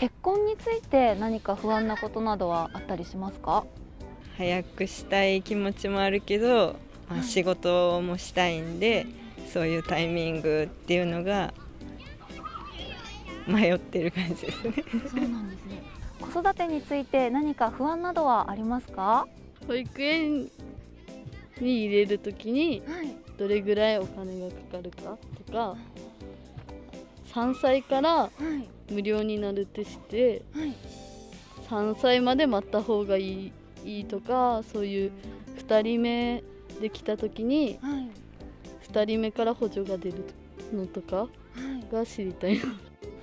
結婚について何か不安なことなどはあったりしますか早くしたい気持ちもあるけど、まあ、仕事もしたいんで、はい、そういうタイミングっていうのが迷ってる感じですね。そうなんですね。子育てについて何か不安などはありますか？保育園に入れる時にどれぐらいお金がかかるかとか、はい3歳から無料になるってして、はい、3歳まで待った方がいいいいとかそういう2人目できた時に、は2人目から補助が出るのとかが知りたい、はい、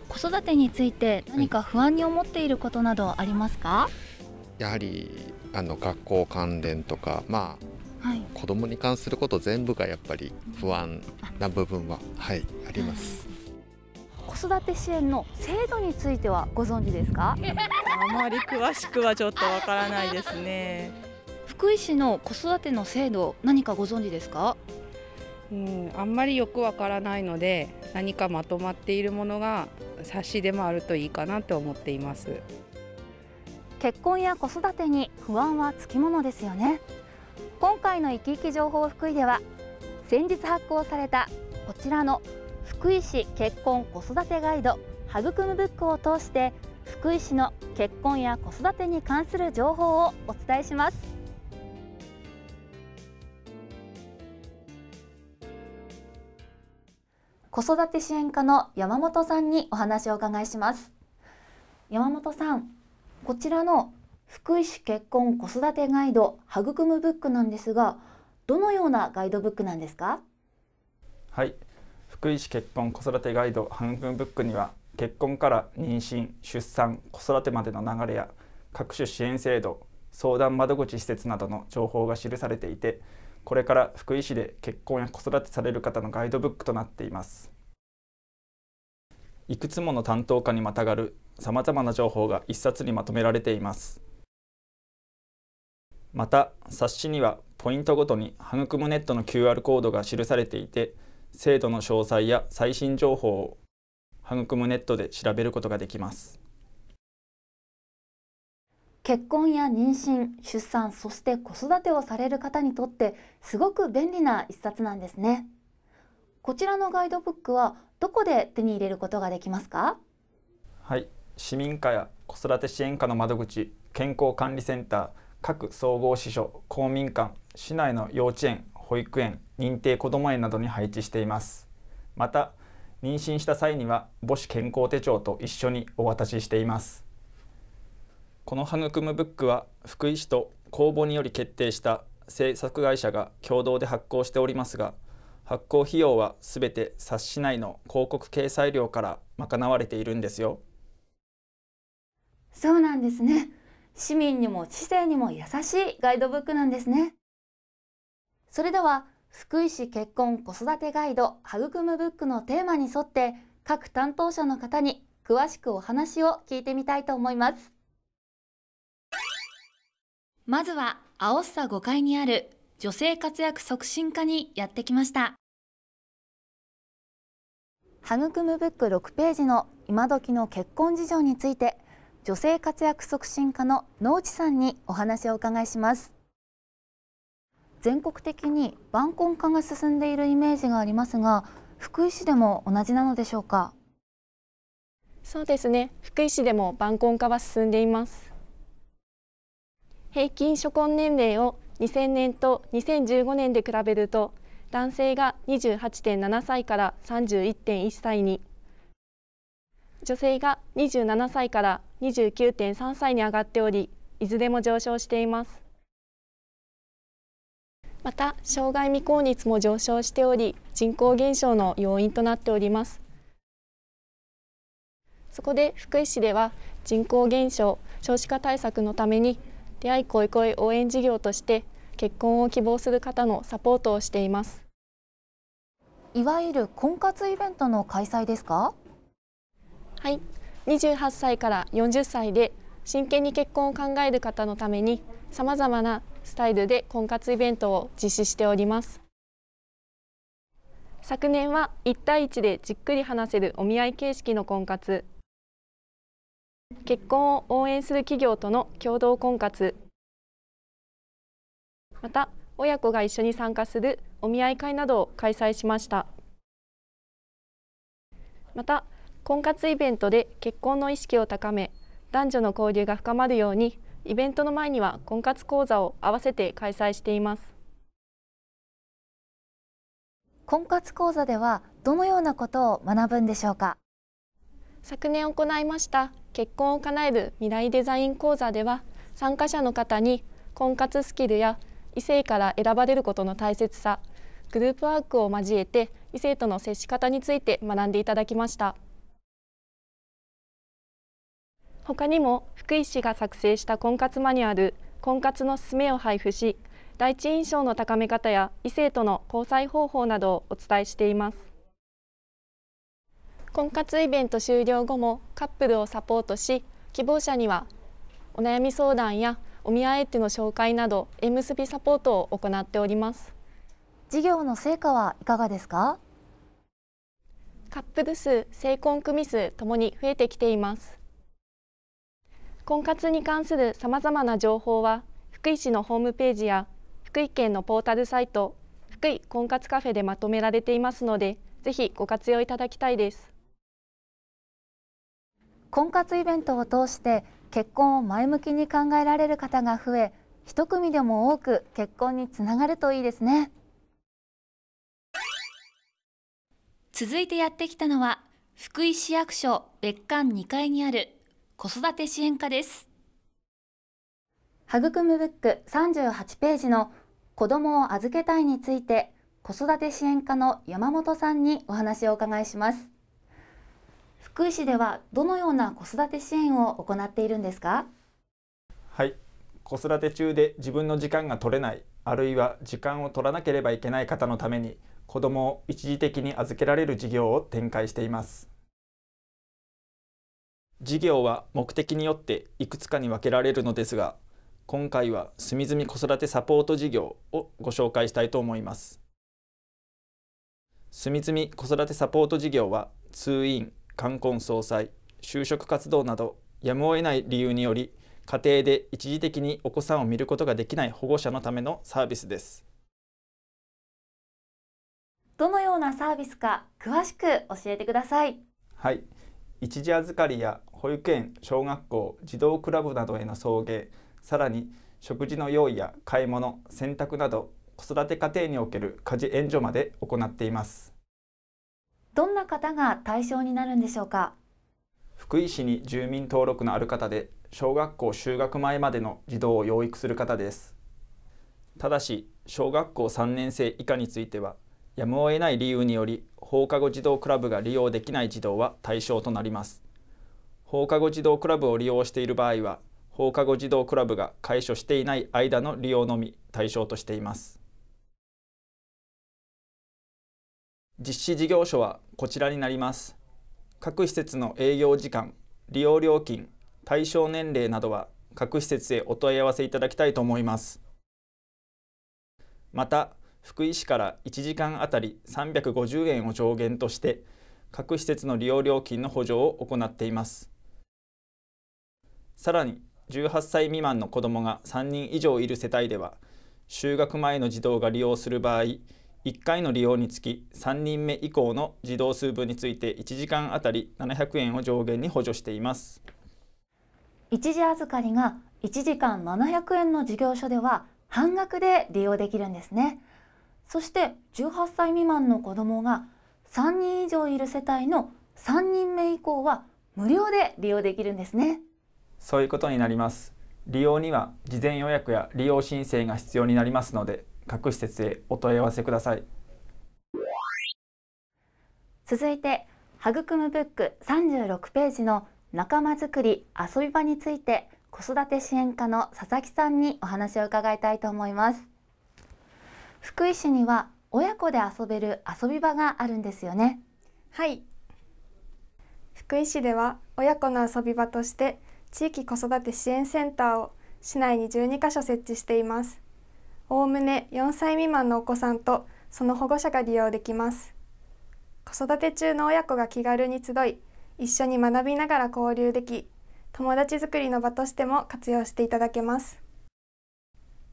子育てについて何か不安に思っていることなどありますか、やはりあの学校関連とかまあはい、子供に関すること全部がやっぱり不安な部分は、はい、あります。子育て支援の制度についてはご存知ですかあまり詳しくはちょっとわからないですね福井市の子育ての制度何かご存知ですかうん、あんまりよくわからないので何かまとまっているものが冊子でもあるといいかなと思っています結婚や子育てに不安はつきものですよね今回のいきいき情報福井では先日発行されたこちらの福井市結婚子育てガイド育むブックを通して福井市の結婚や子育てに関する情報をお伝えします子育て支援課の山本さんにお話を伺いします山本さんこちらの福井市結婚子育てガイド育むブックなんですがどのようなガイドブックなんですかはい福井市結婚子育てガイド半分ブックには結婚から妊娠出産子育てまでの流れや各種支援制度相談窓口施設などの情報が記されていてこれから福井市で結婚や子育てされる方のガイドブックとなっていますいくつもの担当課にまたがるさまざまな情報が一冊にまとめられていますまた冊子にはポイントごとに育むネットの QR コードが記されていて制度の詳細や最新情報を育むネットで調べることができます結婚や妊娠、出産、そして子育てをされる方にとってすごく便利な一冊なんですねこちらのガイドブックはどこで手に入れることができますかはい市民課や子育て支援課の窓口健康管理センター各総合支所公民館市内の幼稚園保育園認定こども園などに配置していますまた妊娠した際には母子健康手帳と一緒にお渡ししていますこの育むブックは福井市と公募により決定した制作会社が共同で発行しておりますが発行費用はすべて冊子内の広告掲載料から賄われているんですよそうなんですね市民にも知性にも優しいガイドブックなんですねそれでは福井市結婚子育てガイド育むブックのテーマに沿って各担当者の方に詳しくお話を聞いてみたいと思いますまずは青さ5階にある女性活躍促進課にやってきました育むブック6ページの今時の結婚事情について女性活躍促進課の農地さんにお話をお伺いします全国的に晩婚化が進んでいるイメージがありますが福井市でも同じなのでしょうかそうですね福井市でも晩婚化は進んでいます平均初婚年齢を2000年と2015年で比べると男性が28.7歳から31.1歳に女性が27歳から29.3歳に上がっておりいずれも上昇していますまた障害未婚率も上昇しており人口減少の要因となっておりますそこで福井市では人口減少少子化対策のために出会い恋恋応援事業として結婚を希望する方のサポートをしていますいわゆる婚活イベントの開催ですかはい28歳から40歳で真剣に結婚を考える方のために様々なスタイルで婚活イベントを実施しております昨年は1対1でじっくり話せるお見合い形式の婚活結婚を応援する企業との共同婚活また親子が一緒に参加するお見合い会などを開催しましたまた婚活イベントで結婚の意識を高め男女の交流が深まるようにイベントの前には婚活講座を合わせて開催しています婚活講座ではどのようなことを学ぶんでしょうか昨年行いました結婚を叶える未来デザイン講座では参加者の方に婚活スキルや異性から選ばれることの大切さグループワークを交えて異性との接し方について学んでいただきました。他にも福井市が作成した婚活マニュアル婚活のすすめを配布し第一印象の高め方や異性との交際方法などをお伝えしています婚活イベント終了後もカップルをサポートし希望者にはお悩み相談やお見合い手の紹介など縁結びサポートを行っております事業の成果はいかがですかカップル数、成婚組数ともに増えてきています婚活に関するさまざまな情報は福井市のホームページや福井県のポータルサイト福井婚活カフェでまとめられていますのでぜひご活用いただきたいです婚活イベントを通して結婚を前向きに考えられる方が増え一組でも多く結婚につながるといいですね続いてやってきたのは福井市役所別館2階にある子育て支援課です育むブック38ページの子供を預けたいについて子育て支援課の山本さんにお話をお伺いします福井市ではどのような子育て支援を行っているんですかはい子育て中で自分の時間が取れないあるいは時間を取らなければいけない方のために子どもを一時的に預けられる事業を展開しています事業は目的によっていくつかに分けられるのですが今回はみ隅み子育てサポート事業をご紹介したいと思いますみ隅み子育てサポート事業は通院冠婚葬祭就職活動などやむを得ない理由により家庭で一時的にお子さんを見ることができない保護者のためのサービスですどのようなサービスか詳しく教えてくださいはい一時預かりや保育園小学校児童クラブなどへの送迎さらに食事の用意や買い物洗濯など子育て家庭における家事援助まで行っていますどんな方が対象になるんでしょうか福井市に住民登録のある方で小学校就学前までの児童を養育する方ですただし小学校3年生以下についてはやむを得ない理由により放課後児童クラブが利用できない児童は対象となります放課後児童クラブを利用している場合は放課後児童クラブが解消していない間の利用のみ対象としています実施事業所はこちらになります各施設の営業時間利用料金対象年齢などは各施設へお問い合わせいただきたいと思いますまた福井市から1時間あたり350円を上限として各施設の利用料金の補助を行っています。さらに18歳未満の子どもが3人以上いる世帯では就学前の児童が利用する場合1回の利用につき3人目以降の児童数分について1時間あたり700円を上限に補助しています一時預かりが1時間700円の事業所では半額で利用できるんですねそして18歳未満の子どもが3人以上いる世帯の3人目以降は無料で利用できるんですねそういうことになります利用には事前予約や利用申請が必要になりますので各施設へお問い合わせください続いて育むブック三十六ページの仲間づくり遊び場について子育て支援課の佐々木さんにお話を伺いたいと思います福井市には親子で遊べる遊び場があるんですよねはい福井市では親子の遊び場として地域子育て支援センターを市内に12カ所設置しています。おおむね4歳未満のお子さんとその保護者が利用できます。子育て中の親子が気軽に集い、一緒に学びながら交流でき、友達作りの場としても活用していただけます。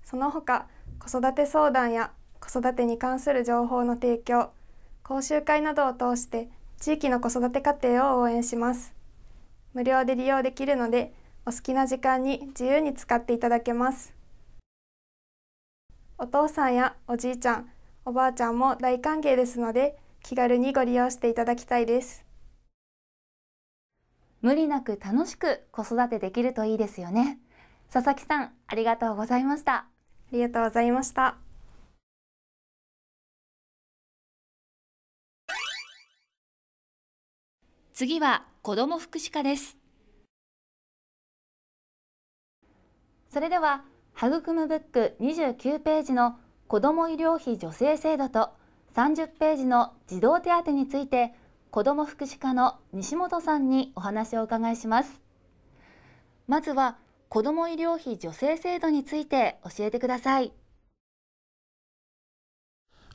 その他、子育て相談や子育てに関する情報の提供、講習会などを通して地域の子育て家庭を応援します。無料で利用できるのでお好きな時間に自由に使っていただけますお父さんやおじいちゃんおばあちゃんも大歓迎ですので気軽にご利用していただきたいです無理なく楽しく子育てできるといいですよね佐々木さんありがとうございましたありがとうございました次は子ども福祉課ですそれでは「育むブック」29ページの「子ども医療費助成制度」と30ページの「児童手当」について子ども福祉課の西本さんにお話をお伺いしますまずは子ども医療費助成制度について教えてください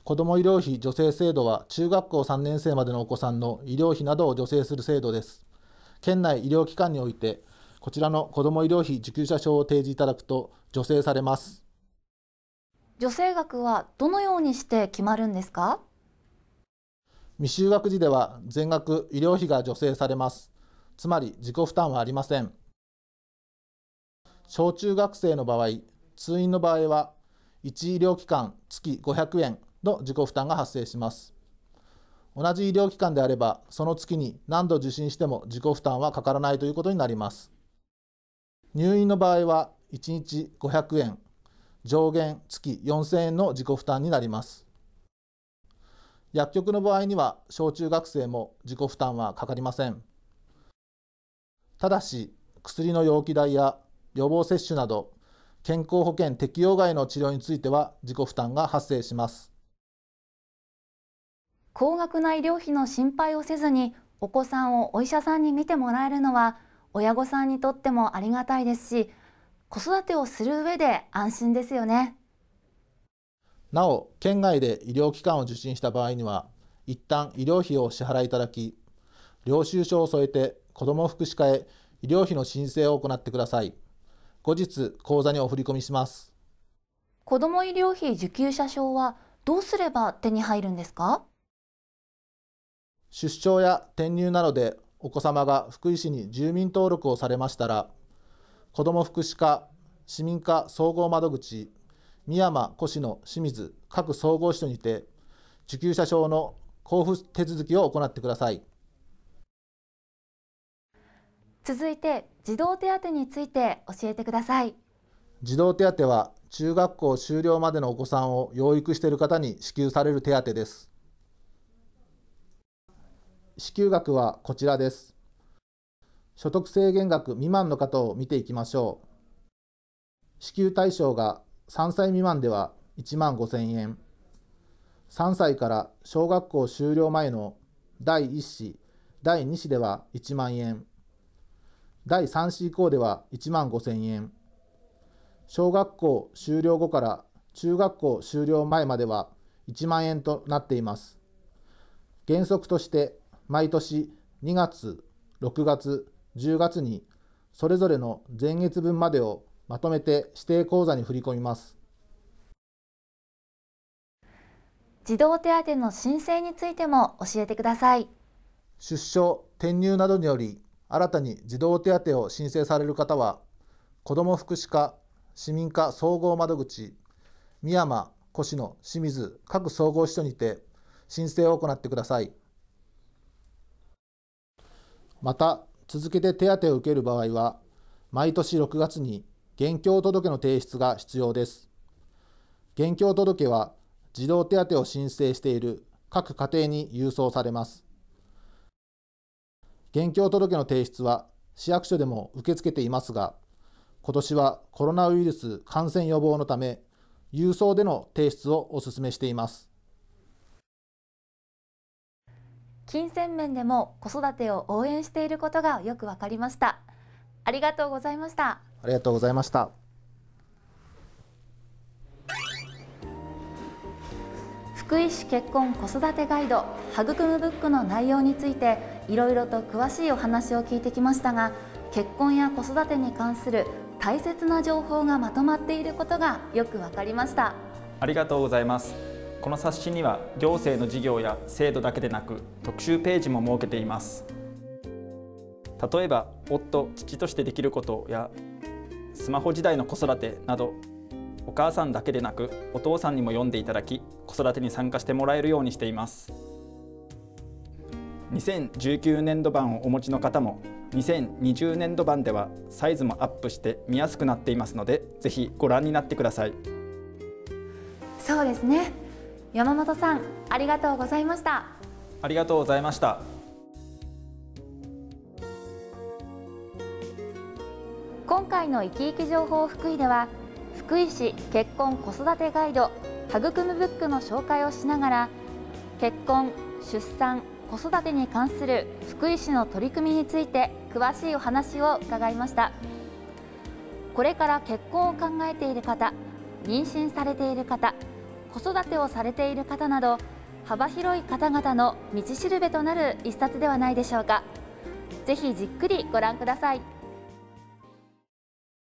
子ども医療費助成制度は中学校3年生までのお子さんの医療費などを助成する制度です。県内医療機関において、こちらの子ども医療費受給者証を提示いただくと助成されます。助成額はどのようにして決まるんですか未就学児では全額医療費が助成されます。つまり自己負担はありません。小中学生の場合、通院の場合は1医療機関月500円の自己負担が発生します同じ医療機関であればその月に何度受診しても自己負担はかからないということになります入院の場合は1日500円上限月4000円の自己負担になります薬局の場合には小中学生も自己負担はかかりませんただし薬の容器代や予防接種など健康保険適用外の治療については自己負担が発生します高額な医療費の心配をせずにお子さんをお医者さんに診てもらえるのは親御さんにとってもありがたいですし子育てをする上で安心ですよねなお県外で医療機関を受診した場合には一旦医療費を支払いいただき領収書を添えて子ども福祉課へ医療費の申請を行ってください後日口座にお振込みします子ども医療費受給者証はどうすれば手に入るんですか出生や転入などでお子様が福井市に住民登録をされましたら、子ども福祉課市民課総合窓口、深山、越野、清水各総合支所にて、受給者証の交付手続きを行ってください。続いて児童手当について教えてください。児童手当は中学校終了までのお子さんを養育している方に支給される手当です。支給額はこちらです。所得制限額未満の方を見ていきましょう。支給対象が3歳未満では1万5000円。3歳から小学校終了前の第1子、第2子では1万円。第3子以降では1万5000円。小学校終了後から中学校終了前までは1万円となっています。原則として毎年2月、6月、10月にそれぞれの前月分までをまとめて指定口座に振り込みます。児童手当の申請についても教えてください。出生、転入などにより新たに児童手当を申請される方は、子ども福祉課、市民課総合窓口、深山、越野、清水各総合支所にて申請を行ってください。また、続けて手当を受ける場合は、毎年6月に現況届の提出が必要です。現況届は、児童手当を申請している各家庭に郵送されます。現況届の提出は市役所でも受け付けていますが、今年はコロナウイルス感染予防のため、郵送での提出をお勧めしています。金銭面でも子育てを応援していることがよくわかりましたありがとうございましたありがとうございました福井市結婚子育てガイド育むブックの内容についていろいろと詳しいお話を聞いてきましたが結婚や子育てに関する大切な情報がまとまっていることがよくわかりましたありがとうございますこの冊子には行政の事業や制度だけでなく特集ページも設けています例えば夫父としてできることやスマホ時代の子育てなどお母さんだけでなくお父さんにも読んでいただき子育てに参加してもらえるようにしています2019年度版をお持ちの方も2020年度版ではサイズもアップして見やすくなっていますのでぜひご覧になってくださいそうですね山本さんありがとうございましたありがとうございました今回の生き生き情報福井では福井市結婚子育てガイド育むブックの紹介をしながら結婚出産子育てに関する福井市の取り組みについて詳しいお話を伺いましたこれから結婚を考えている方妊娠されている方子育てをされている方など幅広い方々の道しるべとなる一冊ではないでしょうかぜひじっくりご覧ください